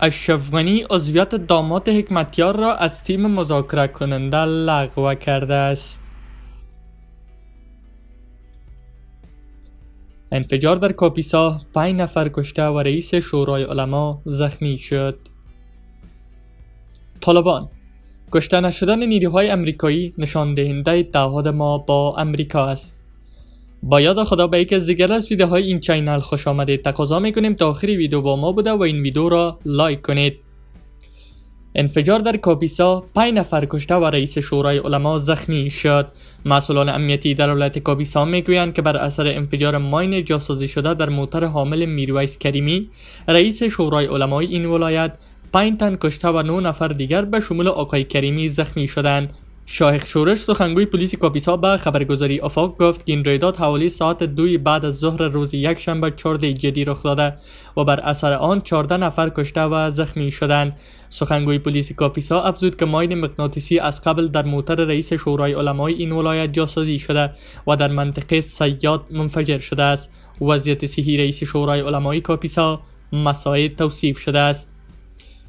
اشرف غنی عضویت داماد حکمتیار را از تیم مذاکره کننده لغو کرده است انفجار در کاپیسا پنج نفر کشته و رئیس شورای علما زخمی شد طالبان کشته نشدن نیروهای امریکایی نشان دهنده تعهد ما با امریکا است با یاد خدا به یکی از دیگر از ویدیوهای این چینل خوش آمدید تقاضا میکنیم تا آخری ویدیو با ما بوده و این ویدیو را لایک کنید انفجار در کاپیسا پنج نفر کشته و رئیس شورای علما زخمی شد مسئولان امنیتی در ولایت کاپیسا میگویند که بر اثر انفجار ماین جاسازی شده در موتر حامل میرویس کریمی رئیس شورای علمای این ولایت پنج تن کشته و نو نفر دیگر به شمول آقای کریمی زخمی شدند شاهخ شورش سخنگوی پلیس کاپیسا به خبرگزاری افاق گفت که این رویداد حوالی ساعت دوی بعد از ظهر روز یکشنبه چهارده جدی رخ داده و بر اثر آن چارده نفر کشته و زخمی شدند سخنگوی پلیس کاپیسا افزود که ماین مغناطیسی از قبل در موتر رئیس شورای علمای این ولایت جاسازی شده و در منطقه سیاد منفجر شده است وضعیت صحی رئیس شورای علمای کاپیسا مساعد توصیف شده است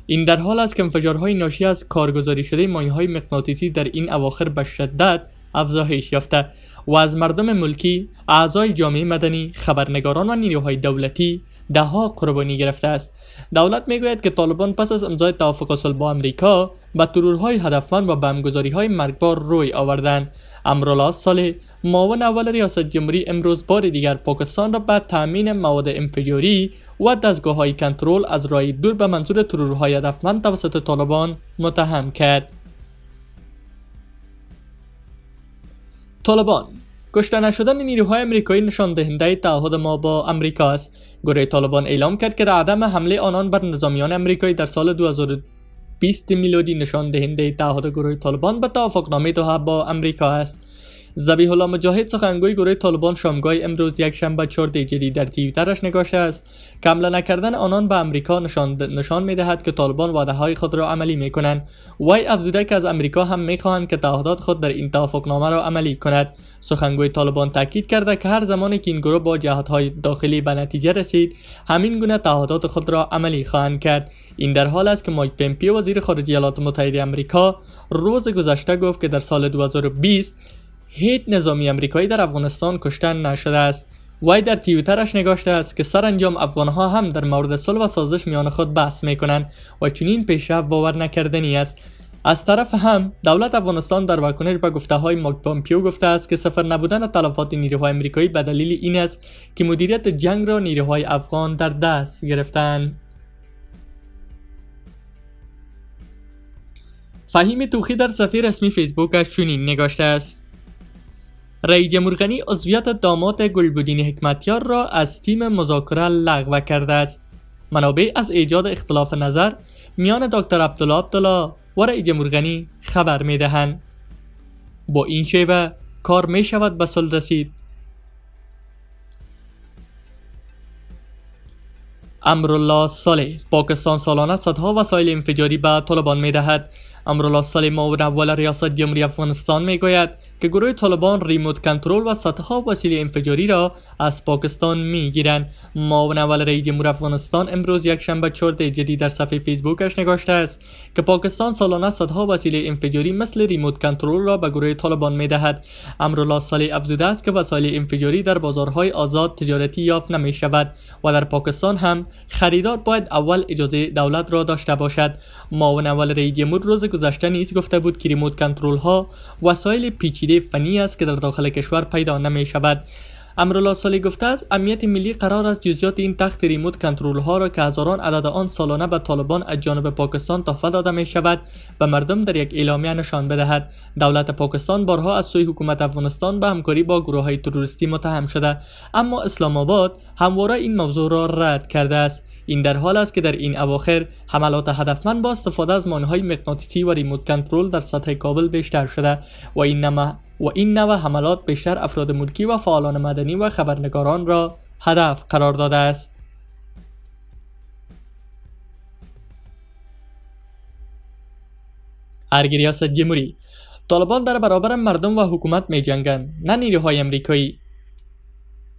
این در حال است که انفجارهای ناشی از کارگزاری شده های مغناطیسی در این اواخر به شدت افزایش یافته و از مردم ملکی، اعضای جامعه مدنی، خبرنگاران و نیروهای دولتی دهها قربانی گرفته است. دولت میگوید که طالبان پس از امضای توافق صلح با امریکا به ترورهای هدفمند و های مرگبار روی آوردند. امرالله ساله، معاون اول ریاست جمهوری امروز بار دیگر پاکستان را به تامین مواد انفجاری و دستگاه های کنترل از رای دور به منظور ترورهای هدفمند توسط طالبان متهم کرد طالبان کشته نشدن نیروهای امریکایی نشان دهنده تعهد ما با امریکا است گروه طالبان اعلام کرد که عدم حمله آنان بر نظامیان امریکایی در سال 2020 میلادی نشان دهنده تعهد گروه طالبان به توافقنامه دوحه با امریکا است زبیح الله مجاهد سخنگوی گروه طالبان شامگاه امروز یک شنبه 4 در تیویترش نگاشته است که نکردن آنان به امریکا نشان, نشان می دهد که طالبان وعده های خود را عملی می کنند وی افزوده که از امریکا هم می خواهند که تعهدات خود در این توافقنامه را عملی کند سخنگوی طالبان تاکید کرده که هر زمانی که این گروه با جهادهای داخلی به نتیجه رسید همین گونه تعهدات خود را عملی خواهند کرد این در حال است که مایک پمپیو وزیر خارجه ایالات متحده روز گذشته گفت که در سال 2020 هیچ نظامی امریکایی در افغانستان کشتن نشده است وای در تیوترش نگاشته است که سرانجام افغانها هم در مورد صلح و سازش میان خود بحث کنند و چنین پیشرفت باور نکردنی است از طرف هم دولت افغانستان در واکنش به گفته های ماک پامپیو گفته است که سفر نبودن تلفات نیروهای امریکایی به دلیل این است که مدیریت جنگ را نیروهای افغان در دست گرفتن. فهیم توخی در صفحه رسمی فیسبوکش چنین نگاشته است رئیس جمهور غنی عضویت داماد گلبودین حکمتیار را از تیم مذاکره لغو کرده است منابع از ایجاد اختلاف نظر میان دکتر عبدالله عبدالله و رئیس جمهور غنی خبر دهند. با این شیوه کار می شود به صلح رسید امرالله صالح پاکستان سالانه صدها وسایل انفجاری به طالبان می دهد امرالله صالح معاون اول ریاست جمهوری افغانستان می گوید که گروه طالبان ریموت کنترل و صدها وسیله انفجاری را از پاکستان میگیرند معاون اول رئیس جمهور افغانستان امروز شنبه چورت جدید در صفحه فیسبوکش نگاشته است که پاکستان سالانه صدها وسیله انفجاری مثل ریموت کنترل را به گروه طالبان میدهد امرالله صالح افزوده است که وسایل انفجاری در بازارهای آزاد تجارتی یافت نمی شود و در پاکستان هم خریدار باید اول اجازه دولت را داشته باشد معاون اول رئیس جمهور روز گذشته نیز گفته بود که ریموت کنترل ها وسایل پدیده فنی است که در داخل کشور پیدا نمی شود امرالله سالی گفته است امنیت ملی قرار است جزئیات این تخت ریموت کنترل ها را که هزاران عدد آن سالانه به طالبان از جانب پاکستان تحفه داده می شود و مردم در یک اعلامیه نشان بدهد دولت پاکستان بارها از سوی حکومت افغانستان به همکاری با گروه های تروریستی متهم شده اما اسلام آباد همواره این موضوع را رد کرده است این در حال است که در این اواخر حملات هدفمند با استفاده از مانهای مغناطیسی و ریموت کنترل در سطح کابل بیشتر شده و این و این نوع حملات بیشتر افراد ملکی و فعالان مدنی و خبرنگاران را هدف قرار داده است ارگریاس ریاست جمهوری طالبان در برابر مردم و حکومت می جنگند نه نیروهای امریکایی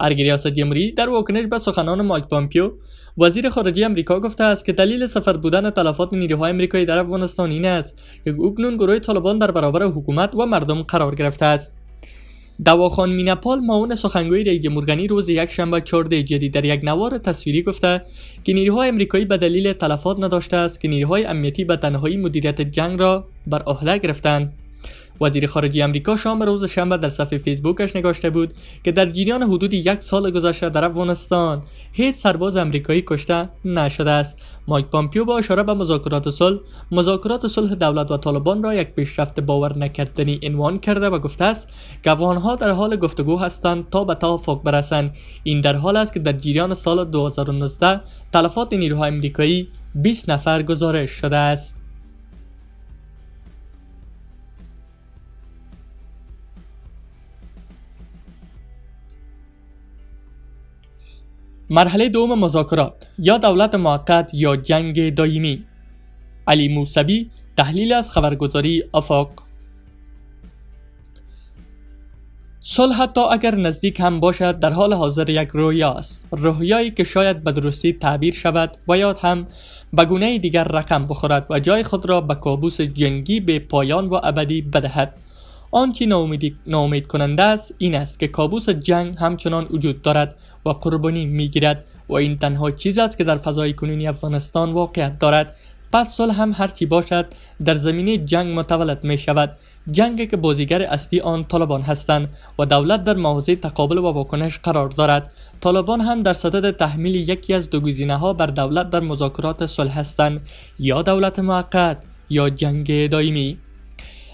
ارگ ریاست جمهوری در واکنش به سخنان مایک پامپیو وزیر خارجه امریکا گفته است که دلیل سفر بودن تلفات نیروهای امریکایی در افغانستان این است که اکنون گروه طالبان در برابر حکومت و مردم قرار گرفته است دواخان مینپال معاون سخنگوی رئیس مرگنی روز شنبه 14 جدی در یک نوار تصویری گفته که نیروهای امریکایی به دلیل تلفات نداشته است که نیروهای امنیتی به تنهایی مدیریت جنگ را بر عهده گرفتند وزیر خارجه آمریکا شام روز شنبه در صفحه فیسبوکش نگاشته بود که در جریان حدود یک سال گذشته در افغانستان هیچ سرباز آمریکایی کشته نشده است مایک پامپیو با اشاره به مذاکرات صلح مذاکرات صلح دولت و طالبان را یک پیشرفت باور نکردنی عنوان کرده و گفته است که افغانها در حال گفتگو هستند تا به توافق برسند این در حال است که در جریان سال 2019 تلفات نیروهای آمریکایی 20 نفر گزارش شده است مرحله دوم مذاکرات یا دولت معقد یا جنگ دایمی علی موسوی تحلیل از خبرگزاری افاق صلح حتی اگر نزدیک هم باشد در حال حاضر یک رویا است رویایی که شاید به درستی تعبیر شود و یا هم به گونه دیگر رقم بخورد و جای خود را به کابوس جنگی به پایان و ابدی بدهد آنچه ناامید کننده است این است که کابوس جنگ همچنان وجود دارد و قربانی میگیرد و این تنها چیز است که در فضای کنونی افغانستان واقعیت دارد پس صلح هم هرچی باشد در زمینه جنگ متولد می شود جنگی که بازیگر اصلی آن طالبان هستند و دولت در موضع تقابل و واکنش قرار دارد طالبان هم در صدد تحمیل یکی از دو گزینه ها بر دولت در مذاکرات صلح هستند یا دولت موقت یا جنگ دائمی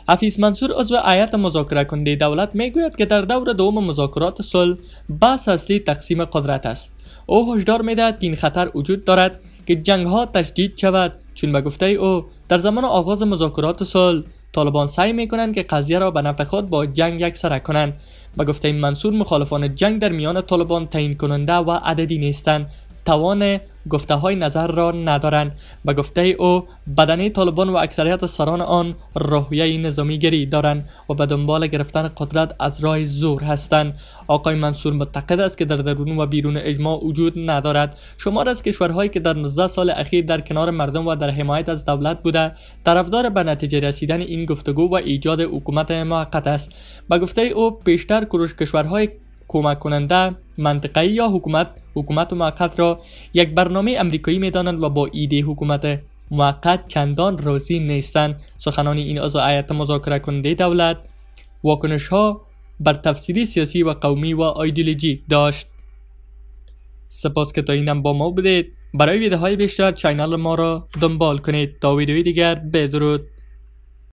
حفیظ منصور عضو ایت مذاکره کنده دولت میگوید که در دور دوم مذاکرات صلح بحث اصلی تقسیم قدرت است او هشدار میدهد که این خطر وجود دارد که جنگ ها تشدید شود چون به گفته او در زمان آغاز مذاکرات صلح طالبان سعی می کنند که قضیه را به نفع خود با جنگ یکسره کنند به گفته منصور مخالفان جنگ در میان طالبان تعیین کننده و عددی نیستند توان گفته های نظر را ندارند به گفته او بدنه طالبان و اکثریت سران آن روحیه نظامی گری دارند و به دنبال گرفتن قدرت از راه زور هستند آقای منصور متقد است که در درون و بیرون اجماع وجود ندارد شمار از کشورهایی که در 19 سال اخیر در کنار مردم و در حمایت از دولت بوده طرفدار به نتیجه رسیدن این گفتگو و ایجاد حکومت موقت است به گفته او بیشتر کوروش کشورهای کمک کننده منطقه یا حکومت حکومت موقت را یک برنامه امریکایی دانند و با ایده حکومت موقت چندان راضی نیستند سخنان این از آیت مذاکره کننده دولت واکنش ها بر تفسیری سیاسی و قومی و ایدئولوژیک داشت سپاس که تا اینم با ما بودید برای ویدیوهای بیشتر چینل ما را دنبال کنید تا ویدیوی دیگر بدرود